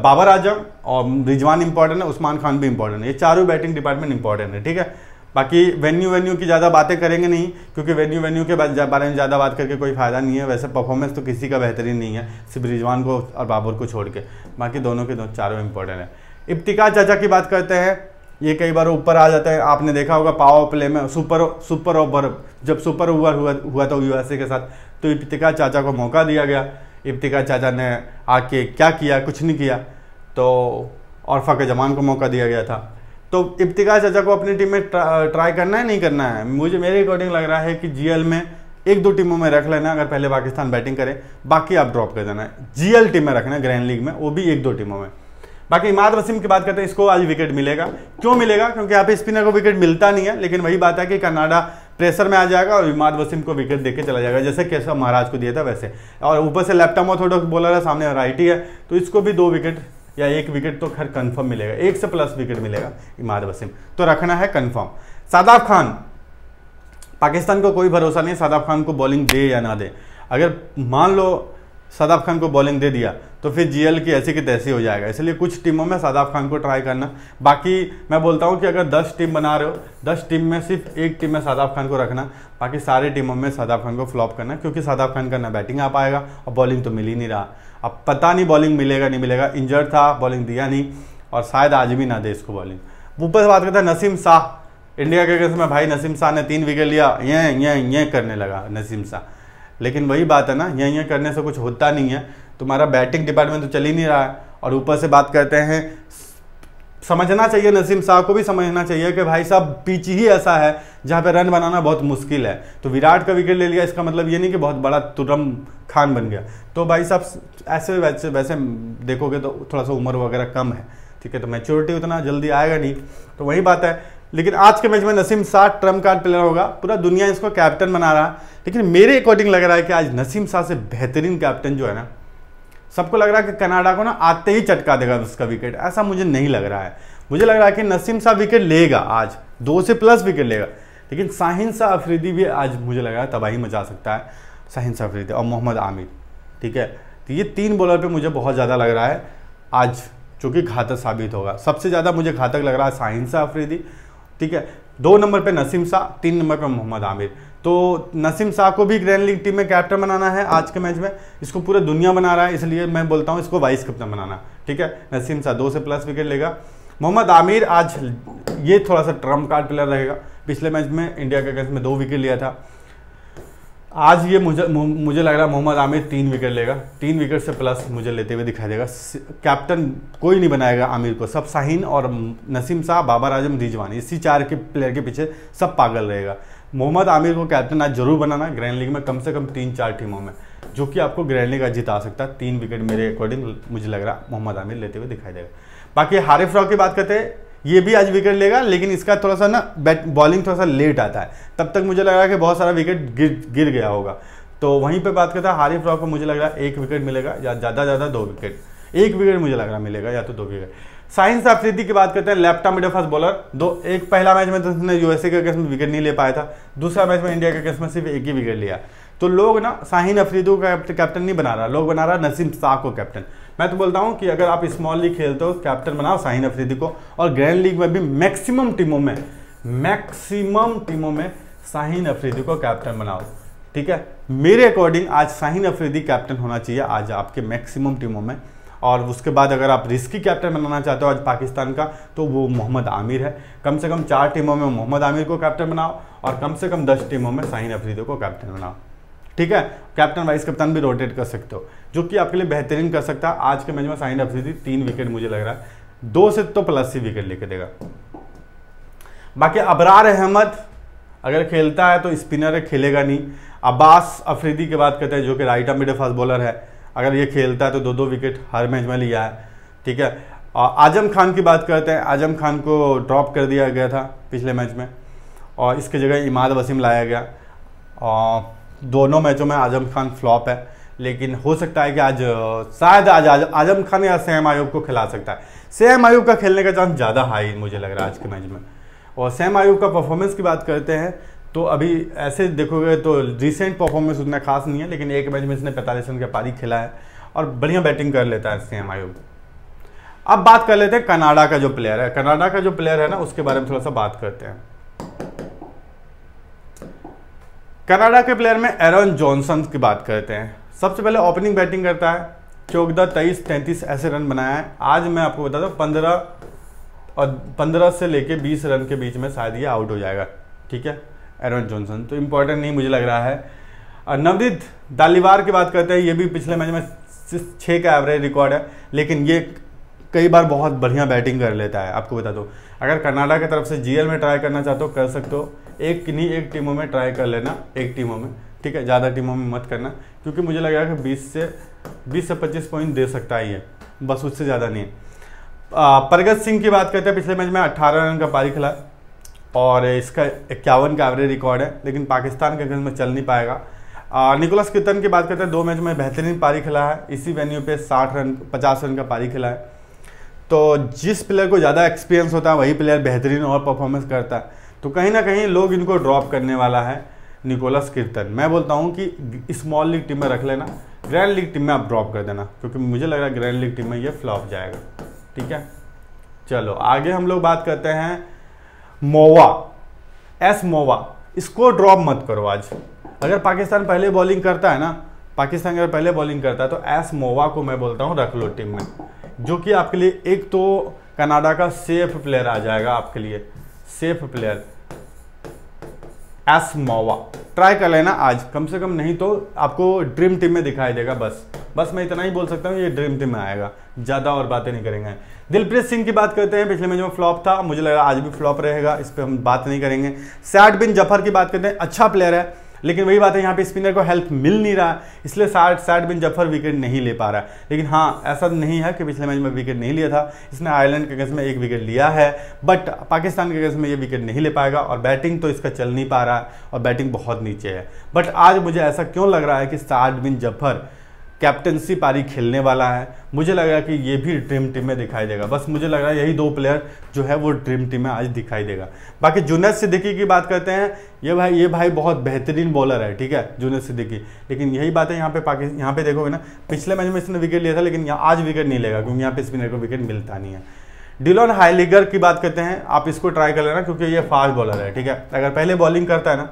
बाबर आजम और रिजवान इंपॉर्टेंट है उस्मान खान भी इंपॉर्टेंट है ये चारों बैटिंग डिपार्टमेंट इंपॉर्टेंट है ठीक है बाकी वेन्यू वेन्यू की ज़्यादा बातें करेंगे नहीं क्योंकि वेन्यू वेन्यू के बारे में ज़्यादा बात करके कोई फ़ायदा नहीं है वैसे परफॉर्मेंस तो किसी का बेहतरीन नहीं है सिर्फ रिजवान को और बाबर को छोड़ के बाकी दोनों के दो चारों इंपॉर्टेंट है इब्तिका चाचा की बात करते हैं ये कई बार ऊपर आ जाता है आपने देखा होगा पावर प्ले में सुपर सुपर ओवर जब सुपर ओवर हुआ हुआ था यूएसए के साथ तो इब्तिका चाचा को मौका दिया गया इब्तिका चाचा ने आके क्या किया कुछ नहीं किया तो और के जमान को मौका दिया गया था तो इब्तिका चाचा को अपनी टीम में ट्राई करना है नहीं करना है मुझे मेरे अकॉर्डिंग लग रहा है कि जी में एक दो टीमों में रख लेना अगर पहले पाकिस्तान बैटिंग करे बाकी आप ड्रॉप कर देना जी टीम में रखना ग्रैंड लीग में वो भी एक दो टीमों में बाकी इमाद वसीम की बात करते हैं इसको आज विकेट मिलेगा क्यों मिलेगा क्योंकि यहाँ पे स्पिनर को विकेट मिलता नहीं है लेकिन वही बात है कि कनाडा प्रेशर में आ जाएगा और इमाद वसीम को विकेट देके चला जाएगा जैसे केशव महाराज को दिया था वैसे और ऊपर से लेफ्ट आर्म थोड़ा बॉलर है सामने वराइटी है तो इसको भी दो विकेट या एक विकेट तो खैर कन्फर्म मिलेगा एक से प्लस विकेट मिलेगा इमाद वसीम तो रखना है कन्फर्म सादाब खान पाकिस्तान को कोई भरोसा नहीं सादाब खान को बॉलिंग दे या ना दे अगर मान लो शादाब खान को बॉलिंग दे दिया तो फिर जीएल की ऐसी की तैसी हो जाएगा इसलिए कुछ टीमों में शादाब खान को ट्राई करना बाकी मैं बोलता हूँ कि अगर 10 टीम बना रहे हो 10 टीम में सिर्फ एक टीम में शादाब खान को रखना बाकी सारे टीमों में शादाब खान को फ्लॉप करना क्योंकि शादाब खान का ना बैटिंग आ पाएगा और बॉलिंग तो मिल ही नहीं रहा अब पता नहीं बॉलिंग मिलेगा नहीं मिलेगा इंजर्ड था बॉलिंग दिया नहीं और शायद आज भी ना दे इसको बॉलिंग ऊपर से बात करता हैं नसीम शाह इंडिया के समय में भाई नसीम शाह ने तीन विकेट लिया ये ये ये करने लगा नसीम शाह लेकिन वही बात है ना यहीं यहीं करने से कुछ होता नहीं है तुम्हारा बैटिंग डिपार्टमेंट तो चल ही नहीं रहा है और ऊपर से बात करते हैं समझना चाहिए नसीम शाह को भी समझना चाहिए कि भाई साहब पिच ही ऐसा है जहाँ पे रन बनाना बहुत मुश्किल है तो विराट का विकेट ले लिया इसका मतलब ये नहीं कि बहुत बड़ा तुरम खान बन गया तो भाई साहब ऐसे वैसे वैसे देखोगे तो थोड़ा सा उम्र वगैरह कम है ठीक है तो मैच्योरिटी उतना जल्दी आएगा नहीं तो वही बात है लेकिन आज के मैच में Naseem Shah trump card player होगा पूरा दुनिया इसको कैप्टन बना रहा है लेकिन मेरे अकॉर्डिंग लग रहा है कि आज नसीम शाह से बेहतरीन कैप्टन जो है ना सबको लग रहा है कि कनाडा को ना आते ही चटका देगा उसका विकेट ऐसा मुझे नहीं लग रहा है मुझे लग रहा है कि नसीम शाह विकेट लेगा आज दो से प्लस विकेट लेगा लेकिन शाहिन शाह अफरीदी भी आज मुझे लग रहा है तबाही मचा सकता है शाहिन शाह अफरीदी और मोहम्मद आमिर ठीक है तो ये तीन बॉलर पर मुझे बहुत ज़्यादा लग रहा है आज चूँकि घातक साबित होगा सबसे ज़्यादा मुझे घातक लग रहा है शाहिन शाह अफरीदी ठीक है दो नंबर पे नसीम शाह तीन नंबर पे मोहम्मद आमिर तो नसीम शाह को भी ग्रैंड लीग टीम में कैप्टन बनाना है आज के मैच में इसको पूरा दुनिया बना रहा है इसलिए मैं बोलता हूँ इसको वाइस कप्तान बनाना ठीक है नसीम शाह दो से प्लस विकेट लेगा मोहम्मद आमिर आज ये थोड़ा सा ट्रम्प कार्ड प्लेयर रहेगा पिछले मैच में इंडिया के अगेंस्ट में दो विकेट लिया था आज ये मुझे मुझे लग रहा है मोहम्मद आमिर तीन विकेट लेगा तीन विकेट से प्लस मुझे लेते हुए दिखाई देगा कैप्टन कोई नहीं बनाएगा आमिर को सब शाहीन और नसीम शाह बाबर आजम रिजवान इसी चार के प्लेयर के पीछे सब पागल रहेगा मोहम्मद आमिर को कैप्टन आज जरूर बनाना ग्रैंड लीग में कम से कम तीन चार टीमों में जो कि आपको ग्रैंड लीग आज जिता सकता है तीन विकेट मेरे अकॉर्डिंग मुझे लग रहा मोहम्मद आमिर लेते हुए दिखाई देगा बाकी हारिफ राव की बात करते हैं ये भी आज विकेट लेगा लेकिन इसका थोड़ा सा ना बैट बॉलिंग थोड़ा सा लेट आता है तब तक मुझे लग रहा है कि बहुत सारा विकेट गिर गिर गया होगा तो वहीं पे बात करता है हारिफ राव को मुझे लग रहा है एक विकेट मिलेगा या ज़्यादा ज़्यादा दो विकेट एक विकेट मुझे लग रहा मिलेगा या तो दो विकेट साइंस अफरीदी की बात करते हैं लेफ्टा मिडल फास्ट बॉलर दो एक पहला मैच में तो उसने यूएसए के केस में विकेट नहीं ले पाया था दूसरा मैच में इंडिया के केस में सिर्फ एक ही विकेट लिया तो लोग ना साहिन अफरीदू का कैप्टन नहीं बना रहा लोग बना रहा नसीम शाह को कैप्टन मैं तो बोलता हूँ कि अगर आप स्मॉल लीग खेलते हो कैप्टन बनाओ साहिन अफरीदी को और ग्रैंड लीग में भी मैक्सिमम टीमों में मैक्सिमम टीमों में साहिन अफरीदी को कैप्टन बनाओ ठीक है मेरे अकॉर्डिंग आज साहिन अफरीदी कैप्टन होना चाहिए आज आपके मैक्सिमम टीमों में और उसके बाद अगर आप रिस्की कैप्टन बनाना चाहते हो आज पाकिस्तान का तो वो मोहम्मद आमिर है कम से कम चार टीमों में मोहम्मद आमिर को कैप्टन बनाओ और कम से कम दस टीमों में साहिन अफरीदी को कैप्टन बनाओ ठीक है कैप्टन वाइस कप्तान भी रोटेट कर सकते हो जो कि आपके लिए बेहतरीन कर सकता है आज के मैच में साइन थी तीन विकेट मुझे लग रहा है दो से तो प्लस ही विकेट लेके देगा बाकी अबरार अहमद अगर खेलता है तो स्पिनर खेलेगा नहीं अब्बास अफरीदी की बात करते हैं जो कि राइट आर्म फास्ट बॉलर है अगर ये खेलता है तो दो दो विकेट हर मैच में लिया है ठीक है और आजम खान की बात करते हैं आजम खान को ड्रॉप कर दिया गया था पिछले मैच में और इसके जगह इमाद वसीम लाया गया और दोनों मैचों में आजम खान फ्लॉप है लेकिन हो सकता है कि आज शायद आज आजम खान या सैम आयूब को खिला सकता है सैम आयूब का खेलने का चांस ज़्यादा हाई मुझे लग रहा है आज के मैच में और सैम आयूब का परफॉर्मेंस की बात करते हैं तो अभी ऐसे देखोगे तो रिसेंट परफॉर्मेंस उतना खास नहीं है लेकिन एक मैच में इसने पैंतालीस रन के पारी खेला है और बढ़िया बैटिंग कर लेता है सैम आयूब अब बात कर लेते हैं कनाडा का जो प्लेयर है कनाडा का जो प्लेयर है ना उसके बारे में थोड़ा सा बात करते हैं कनाडा के प्लेयर में एरन जॉनसन की बात करते हैं सबसे पहले ओपनिंग बैटिंग करता है चौकदा तेईस तैंतीस ऐसे रन बनाया है आज मैं आपको बता दूँ पंद्रह और पंद्रह से लेके बीस रन के बीच में शायद ये आउट हो जाएगा ठीक है एरन जॉनसन तो इम्पोर्टेंट नहीं मुझे लग रहा है नवदीत दालीवार की बात करते हैं ये भी पिछले मैच में छः का एवरेज रिकॉर्ड है लेकिन ये कई बार बहुत बढ़िया बैटिंग कर लेता है आपको बता दो अगर कनाडा की तरफ से जीएल में ट्राई करना चाहते हो कर सकते हो एक नहीं एक टीमों में ट्राई कर लेना एक टीमों में ठीक है ज़्यादा टीमों में मत करना क्योंकि मुझे लगा कि बीस से बीस से पच्चीस पॉइंट दे सकता है ये बस उससे ज़्यादा नहीं परगत सिंह की बात करते हैं पिछले मैच में अट्ठारह रन का पारी खिला और इसका इक्यावन का एवरेज रिकॉर्ड है लेकिन पाकिस्तान के अगेंस्ट में चल नहीं पाएगा निकोलस कीर्तन की बात करते हैं दो मैच में बेहतरीन पारी खिला है इसी वेन्यू पे 60 रन 50 रन का पारी खिला है तो जिस प्लेयर को ज़्यादा एक्सपीरियंस होता है वही प्लेयर बेहतरीन और परफॉर्मेंस करता है तो कहीं ना कहीं लोग इनको ड्रॉप करने वाला है निकोलस कीर्तन मैं बोलता हूँ कि स्मॉल लीग टीम में रख लेना ग्रैंड लीग टीम में आप ड्रॉप कर देना क्योंकि मुझे लग रहा है ग्रैंड लीग टीम में ये फ्लॉप जाएगा ठीक है चलो आगे हम लोग बात करते हैं मोवा एस मोवा इसको ड्रॉप मत करो आज अगर पाकिस्तान पहले बॉलिंग करता है ना पाकिस्तान अगर पहले बॉलिंग करता है तो एस मोवा को मैं बोलता हूँ रख लो टीम में जो कि आपके लिए एक तो कनाडा का सेफ प्लेयर आ जाएगा आपके लिए सेफ प्लेयर एसमोवा ट्राई कर लेना आज कम से कम नहीं तो आपको ड्रीम टीम में दिखाई देगा बस बस मैं इतना ही बोल सकता हूँ ये ड्रीम टीम में आएगा ज़्यादा और बातें नहीं करेंगे दिलप्रीत सिंह की बात करते हैं पिछले मैच में फ्लॉप था मुझे लगा आज भी फ्लॉप रहेगा इस पर हम बात नहीं करेंगे सैड बिन जफर की बात करते हैं अच्छा प्लेयर है लेकिन वही बात है यहाँ पे स्पिनर को हेल्प मिल नहीं रहा इसलिए साठ साठ बिन जफर विकेट नहीं ले पा रहा लेकिन हाँ ऐसा तो नहीं है कि पिछले मैच में विकेट नहीं लिया था इसने आयरलैंड के अगेंस्ट में एक विकेट लिया है बट पाकिस्तान के अगेंस्ट में ये विकेट नहीं ले पाएगा और बैटिंग तो इसका चल नहीं पा रहा है और बैटिंग बहुत नीचे है बट आज मुझे ऐसा क्यों लग रहा है कि साठ बिन जफर कैप्टनसी पारी खेलने वाला है मुझे लग रहा है कि ये भी ड्रीम टीम में दिखाई देगा बस मुझे लग रहा है यही दो प्लेयर जो है वो ड्रीम टीम में आज दिखाई देगा बाकी जुनेद सिद्दीकी की बात करते हैं ये भाई ये भाई बहुत बेहतरीन बॉलर है ठीक है जुनेद सिद्दीकी लेकिन यही बात है यहाँ पे पाकिस्तान यहाँ पे देखोगे ना पिछले मैच में इसने विकेट लिया था लेकिन यहाँ आज विकेट नहीं लेगा क्योंकि यहाँ पे स्पिनर को विकेट मिलता नहीं है डिलोन हाईलीगर की बात करते हैं आप इसको ट्राई कर लेना क्योंकि ये फास्ट बॉलर है ठीक है अगर पहले बॉलिंग करता है ना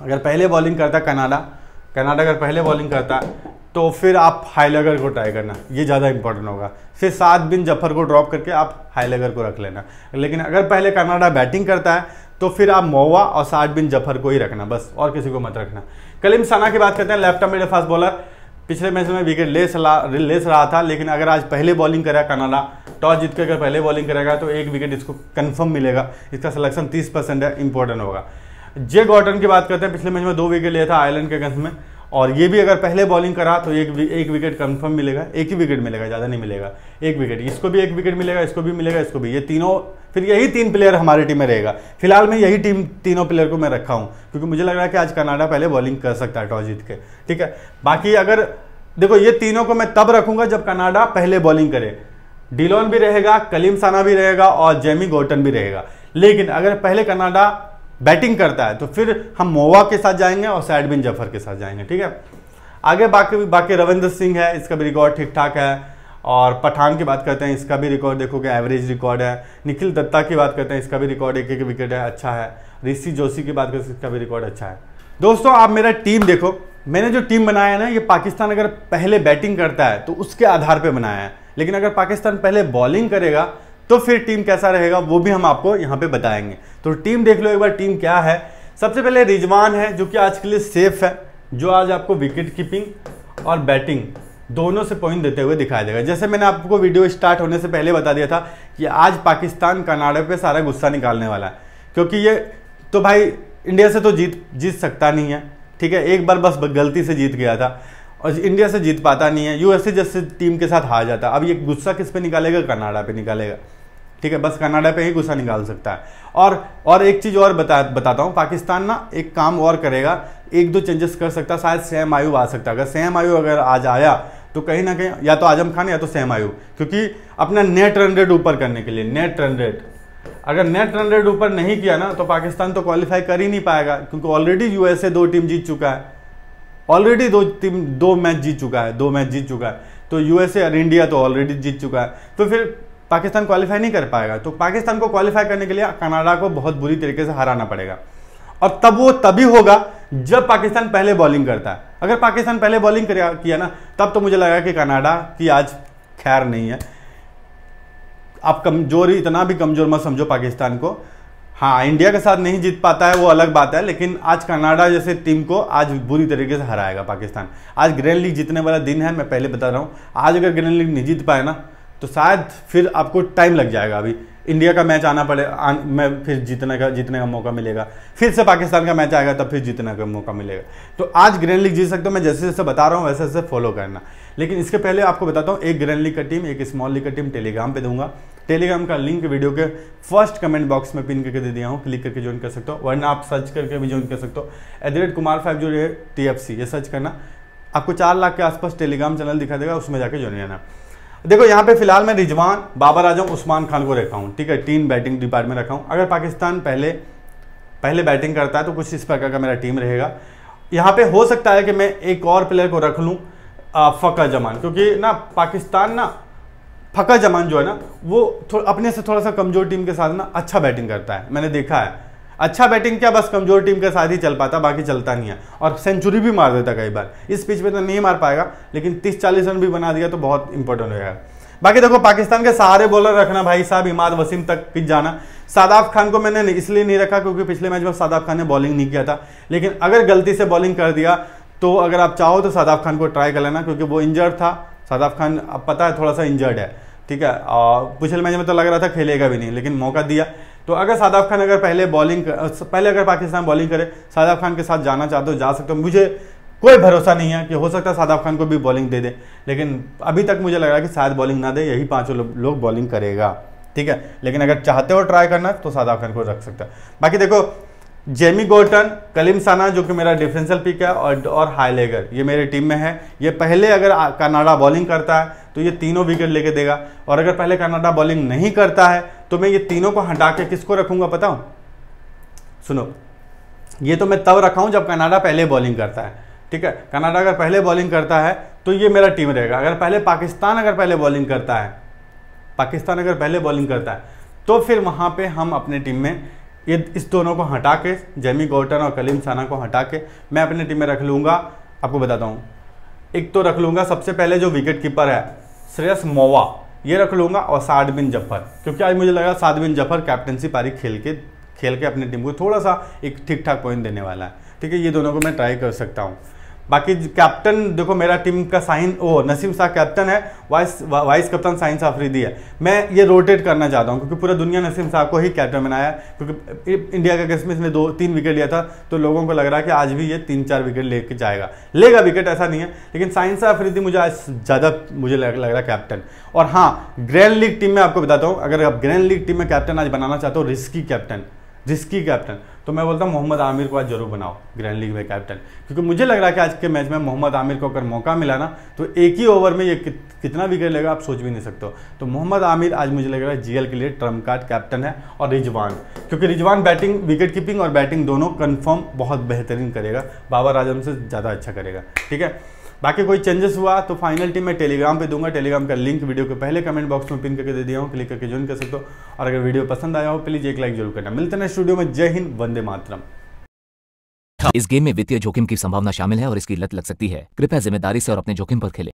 अगर पहले बॉलिंग करता है कनाडा कनाडा अगर पहले बॉलिंग करता है तो फिर आप हाईलेगर को ट्राई करना ये ज़्यादा इंपॉर्टेंट होगा फिर सात बिन जफर को ड्रॉप करके आप हाईलेगर को रख लेना लेकिन अगर पहले कनाडा बैटिंग करता है तो फिर आप मोवा और सात बिन जफर को ही रखना बस और किसी को मत रखना कलीम सना की बात करते हैं लेफ्ट मिडल फास्ट बॉलर पिछले मैच में विकेट लेस सला लेस रहा था लेकिन अगर आज पहले बॉलिंग करा कनाडा टॉस जीत कर अगर पहले बॉलिंग करेगा तो एक विकेट इसको कंफर्म मिलेगा इसका सिलेक्शन 30 परसेंट है इंपॉर्टेंट होगा जे गॉर्डन की बात करते हैं पिछले मैच में दो विकेट लिया था आयरलैंड के अगेंस्ट में और ये भी अगर पहले बॉलिंग करा तो एक एक विकेट कंफर्म मिलेगा एक ही विकेट मिलेगा ज़्यादा नहीं मिलेगा एक विकेट इसको भी एक विकेट मिलेगा इसको भी मिलेगा इसको भी ये तीनों फिर यही तीन प्लेयर हमारी टीम में रहेगा फिलहाल मैं यही टीम तीनों प्लेयर को मैं रखा हूँ क्योंकि मुझे लग रहा है कि आज कनाडा पहले बॉलिंग कर सकता है टॉस जीत के ठीक है बाकी अगर देखो ये तीनों को मैं तब रखूंगा जब कनाडा पहले बॉलिंग करे डिलोन भी रहेगा कलीम साना भी रहेगा और जेमी गोटन भी रहेगा लेकिन अगर पहले कनाडा बैटिंग करता है तो फिर हम मोवा के साथ जाएंगे और सैडबिन बिन जफर के साथ जाएंगे ठीक है आगे बाकी बाकी रविंद्र सिंह है इसका भी रिकॉर्ड ठीक ठाक है और पठान की बात करते हैं इसका भी रिकॉर्ड देखो कि एवरेज रिकॉर्ड है निखिल दत्ता की बात करते हैं इसका भी रिकॉर्ड एक एक विकेट है अच्छा है ऋषि जोशी की बात करते हैं इसका भी रिकॉर्ड अच्छा है दोस्तों आप मेरा टीम देखो मैंने जो टीम बनाया है ना ये पाकिस्तान अगर पहले बैटिंग करता है तो उसके आधार पर बनाया है लेकिन अगर पाकिस्तान पहले बॉलिंग करेगा तो फिर टीम कैसा रहेगा वो भी हम आपको यहाँ पे बताएंगे तो टीम देख लो एक बार टीम क्या है सबसे पहले रिजवान है जो कि आज के लिए सेफ है जो आज आपको विकेट कीपिंग और बैटिंग दोनों से पॉइंट देते हुए दिखाई देगा जैसे मैंने आपको वीडियो स्टार्ट होने से पहले बता दिया था कि आज पाकिस्तान कनाडा पे सारा गुस्सा निकालने वाला है क्योंकि ये तो भाई इंडिया से तो जीत जीत सकता नहीं है ठीक है एक बार बस गलती से जीत गया था और इंडिया से जीत पाता नहीं है यूएसए जैसे टीम के साथ हार जाता अब ये गुस्सा किस पे निकालेगा कनाडा पे निकालेगा ठीक है बस कनाडा पे ही गुस्सा निकाल सकता है और और एक चीज़ और बता बताता हूँ पाकिस्तान ना एक काम और करेगा एक दो चेंजेस कर सकता है शायद सेम आयु आ सकता है अगर सेम आयु अगर आज आया तो कहीं ना कहीं या तो आजम खान या तो सेम आयु क्योंकि अपना नेट रन रेट ऊपर करने के लिए नेट रन रेट अगर नेट रन रेट ऊपर नहीं किया ना तो पाकिस्तान तो क्वालिफाई कर ही नहीं पाएगा क्योंकि ऑलरेडी यूएसए दो टीम जीत चुका है ऑलरेडी दो टीम दो मैच जीत चुका है दो मैच जीत चुका है तो यूएसए और इंडिया तो ऑलरेडी जीत चुका है तो फिर पाकिस्तान क्वालिफाई नहीं कर पाएगा तो पाकिस्तान को क्वालिफाई करने के लिए कनाडा को बहुत बुरी तरीके से हराना पड़ेगा और तब वो तभी होगा जब पाकिस्तान पहले बॉलिंग करता है अगर पाकिस्तान पहले बॉलिंग किया ना तब तो मुझे लगा कि कनाडा की आज खैर नहीं है आप कमजोरी इतना भी कमजोर मत समझो पाकिस्तान को हाँ इंडिया के साथ नहीं जीत पाता है वो अलग बात है लेकिन आज कनाडा जैसे टीम को आज बुरी तरीके से हराएगा पाकिस्तान आज ग्रैंड लीग जीतने वाला दिन है मैं पहले बता रहा हूँ आज अगर ग्रैंड लीग नहीं जीत पाए ना तो शायद फिर आपको टाइम लग जाएगा अभी इंडिया का मैच आना पड़े आ, मैं फिर जीतने का जीतने का मौका मिलेगा फिर से पाकिस्तान का मैच आएगा तब फिर जीतने का मौका मिलेगा तो आज ग्रैंड लीग जीत सकते हो मैं जैसे जैसे बता रहा हूँ वैसे वैसे फॉलो करना लेकिन इसके पहले आपको बताता हूँ एक ग्रैंड लीग का टीम एक स्मॉल लीग का टीम टेलीग्राम पर दूंगा टेलीग्राम का लिंक वीडियो के फर्स्ट कमेंट बॉक्स में पिन करके दे दिया हूँ क्लिक करके ज्वाइन कर सकते हो वरना आप सर्च करके भी ज्वाइन कर सकते हो at the rate Kumar five जो है टी ये सर्च करना आपको चार लाख के आसपास टेलीग्राम चैनल दिखा देगा उसमें जाकर ज्वाइन करना देखो यहाँ पे फिलहाल मैं रिजवान बाबर आजम उस्मान खान को रखा हूँ ठीक है टीम बैटिंग डिपार्टमेंट रखा हूँ अगर पाकिस्तान पहले पहले बैटिंग करता है तो कुछ इस प्रकार का मेरा टीम रहेगा यहाँ पे हो सकता है कि मैं एक और प्लेयर को रख लूँ फकर जमान क्योंकि ना पाकिस्तान ना फ़कर जमान जो है ना वो अपने से थोड़ा सा कमज़ोर टीम के साथ ना अच्छा बैटिंग करता है मैंने देखा है अच्छा बैटिंग क्या बस कमजोर टीम के साथ ही चल पाता बाकी चलता नहीं है और सेंचुरी भी मार देता कई बार इस पिच में तो नहीं मार पाएगा लेकिन तीस चालीस रन भी बना दिया तो बहुत इंपॉर्टेंट होगा बाकी देखो पाकिस्तान के सारे बॉलर रखना भाई साहब इमाद वसीम तक पिच जाना सादाफ खान को मैंने इसलिए नहीं रखा क्योंकि पिछले मैच में सादाफ खान ने बॉलिंग नहीं किया था लेकिन अगर गलती से बॉलिंग कर दिया तो अगर आप चाहो तो सादाफ खान को ट्राई कर लेना क्योंकि वो इंजर्ड था सादाफ खान अब पता है थोड़ा सा इंजर्ड है ठीक है और पिछले मैच में तो लग रहा था खेलेगा भी नहीं लेकिन मौका दिया तो अगर सादाब खान अगर पहले बॉलिंग पहले अगर पाकिस्तान बॉलिंग करे सादाब खान के साथ जाना चाहते हो जा सकते हो मुझे कोई भरोसा नहीं है कि हो सकता है सादाब खान को भी बॉलिंग दे दे लेकिन अभी तक मुझे लग रहा है कि शायद बॉलिंग ना दे यही पाँचों लोग लो बॉलिंग करेगा ठीक है लेकिन अगर चाहते हो ट्राई करना तो सादाब खान को रख सकता है बाकी देखो जेमी गोटन कलीम साना जो कि मेरा डिफेंसल पिक है और और हाईलेगर ये मेरी टीम में है ये पहले अगर कनाडा बॉलिंग करता है तो ये तीनों विकेट लेके देगा और अगर पहले कनाडा बॉलिंग नहीं करता है तो मैं ये तीनों को हटा के किसको रखूंगा बताऊँ सुनो ये तो मैं तब रखा हूँ जब कनाडा पहले बॉलिंग करता है ठीक है कनाडा अगर पहले बॉलिंग करता है तो ये मेरा टीम रहेगा अगर पहले पाकिस्तान अगर पहले बॉलिंग करता है पाकिस्तान अगर पहले बॉलिंग करता है तो फिर वहाँ पर हम अपने टीम में ये इस दोनों को हटा के जैमी गौटन और कलीम साना को हटा के मैं अपनी टीम में रख लूँगा आपको बताता हूँ एक तो रख लूँगा सबसे पहले जो विकेट कीपर है श्रेयस मोवा ये रख लूँगा और साद बिन जफर क्योंकि आज मुझे लगा साद बिन जफर कैप्टनसी पारी खेल के खेल के अपनी टीम को थोड़ा सा एक ठीक ठाक पॉइंट देने वाला है ठीक है ये दोनों को मैं ट्राई कर सकता हूँ बाकी कैप्टन देखो मेरा टीम का साइन ओ नसीम शाह कैप्टन है वाइस वाइस कप्तान साइन शाह अफरीदी है मैं ये रोटेट करना चाहता हूँ क्योंकि पूरा दुनिया नसीम शाह को ही कैप्टन बनाया क्योंकि इंडिया के अगेंस्ट में इसने दो तीन विकेट लिया था तो लोगों को लग रहा है कि आज भी ये तीन चार विकेट लेके जाएगा लेगा विकेट ऐसा नहीं है लेकिन साइन शाह अफरीदी मुझे आज ज़्यादा मुझे लग, लग रहा है कैप्टन और हाँ ग्रैंड लीग टीम में आपको बताता हूँ अगर आप ग्रैंड लीग टीम में कैप्टन आज बनाना चाहते हो रिस्की कैप्टन रिस्की कैप्टन तो मैं बोलता हूँ मोहम्मद आमिर को आज जरूर बनाओ ग्रैंड लीग में कैप्टन क्योंकि मुझे लग रहा है कि आज के मैच में मोहम्मद आमिर को अगर मौका मिला ना तो एक ही ओवर में ये कितना विकेट लेगा आप सोच भी नहीं सकते हो तो मोहम्मद आमिर आज मुझे लग रहा है जीएल के लिए ट्रम्प कार्ड कैप्टन है और रिजवान क्योंकि रिजवान बैटिंग विकेट कीपिंग और बैटिंग दोनों कन्फर्म बहुत बेहतरीन करेगा बाबर आजम से ज़्यादा अच्छा करेगा ठीक है बाकी कोई चेंजेस हुआ तो फाइनल टीम मैं टेलीग्राम पे दूंगा टेलीग्राम का लिंक वीडियो के पहले कमेंट बॉक्स में पिन करके दे दिया हूँ क्लिक करके ज्वाइन कर सकते हो और अगर वीडियो पसंद आया हो प्लीज एक लाइक जरूर करना मिलते हैं स्टूडियो में जय हिंद वंदे मातरम इस गेम में वित्तीय जोखिम की संभावना शामिल है और इसकी लत लग सकती है कृपया जिम्मेदारी से और अपने जोखिम पर खेले